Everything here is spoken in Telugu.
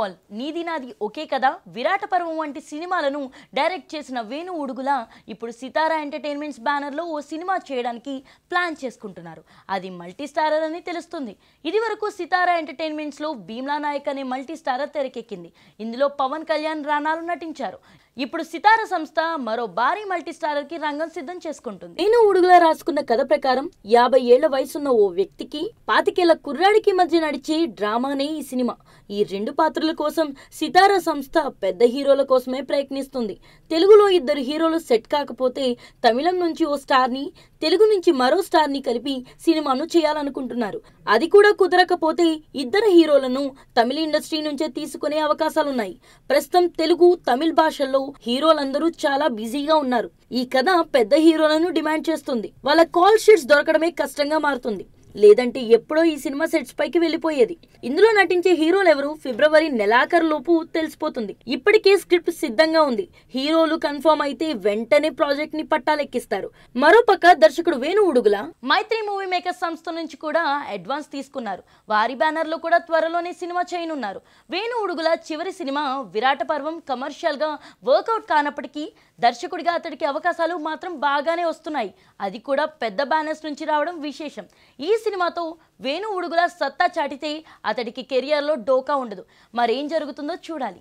ఆల్ నీది నాది ఒకే కదా విరాట పర్వం వంటి సినిమాలను డైరెక్ట్ చేసిన వేణు ఉడుగుల ఇప్పుడు సితారా ఎంటర్టైన్మెంట్స్ బ్యానర్లో ఓ సినిమా చేయడానికి ప్లాన్ చేసుకుంటున్నారు అది మల్టీ స్టారర్ అని తెలుస్తుంది ఇది వరకు సితారా ఎంటర్టైన్మెంట్స్లో భీమ్లా నాయక్ అనే మల్టీ స్టారర్ తెరకెక్కింది ఇందులో పవన్ కళ్యాణ్ రాణాలు నటించారు ఇప్పుడు సితార సంస్థ మరో భారీ మల్టీస్టారర్ కి రంగం సిద్ధం చేసుకుంటుంది నేను ఉడుగులా రాసుకున్న కథ ప్రకారం యాభై ఏళ్ల వయసున్న ఓ వ్యక్తికి పాతికేళ్ల కుర్రాడికి మధ్య నడిచే డ్రామానే ఈ సినిమా ఈ రెండు పాత్రల కోసం సితార సంస్థ పెద్ద హీరోల కోసమే ప్రయత్నిస్తుంది తెలుగులో ఇద్దరు హీరోలు సెట్ కాకపోతే తమిళం నుంచి ఓ స్టార్ని తెలుగు నుంచి మరో స్టార్ని కలిపి సినిమాను చేయాలనుకుంటున్నారు అది కూడా కుదరకపోతే ఇద్దరు హీరోలను తమిళ ఇండస్ట్రీ నుంచే తీసుకునే అవకాశాలున్నాయి ప్రస్తుతం తెలుగు తమిళ భాషల్లో హీరోలందరూ చాలా బిజీగా ఉన్నారు ఈ కథ పెద్ద హీరోలను డిమాండ్ చేస్తుంది వాళ్ళ కాల్ షీట్స్ దొరకడమే కష్టంగా మారుతుంది లేదంటే ఎప్పుడో ఈ సినిమా సెట్స్ పైకి వెళ్ళిపోయేది ఇందులో నటించే హీరోలు ఎవరు ఫిబ్రవరి నెలాఖరు లోపు తెలిసిపోతుంది ఇప్పటికే స్క్రిప్ట్ సిద్ధంగా ఉంది హీరోలు కన్ఫర్మ్ అయితే వెంటనే ప్రాజెక్ట్ ని పట్టాలెక్కిస్తారు మరోపక్క దర్శకుడు వేణు ఉడుగుల మైత్రి మూవీ మేకర్స్ సంస్థ నుంచి కూడా అడ్వాన్స్ తీసుకున్నారు వారి బ్యానర్ లో కూడా త్వరలోనే సినిమా చేయనున్నారు వేణు ఉడుగుల చివరి సినిమా విరాట పర్వం కమర్షియల్ గా వర్కౌట్ కానప్పటికీ దర్శకుడిగా అతడికి అవకాశాలు మాత్రం బాగానే వస్తున్నాయి అది కూడా పెద్ద బ్యానర్స్ నుంచి రావడం విశేషం ఈ సినిమాతో వేణు ఉడుగులా సత్తా చాటితే అతడికి కెరియర్లో డోకా ఉండదు మరేం జరుగుతుందో చూడాలి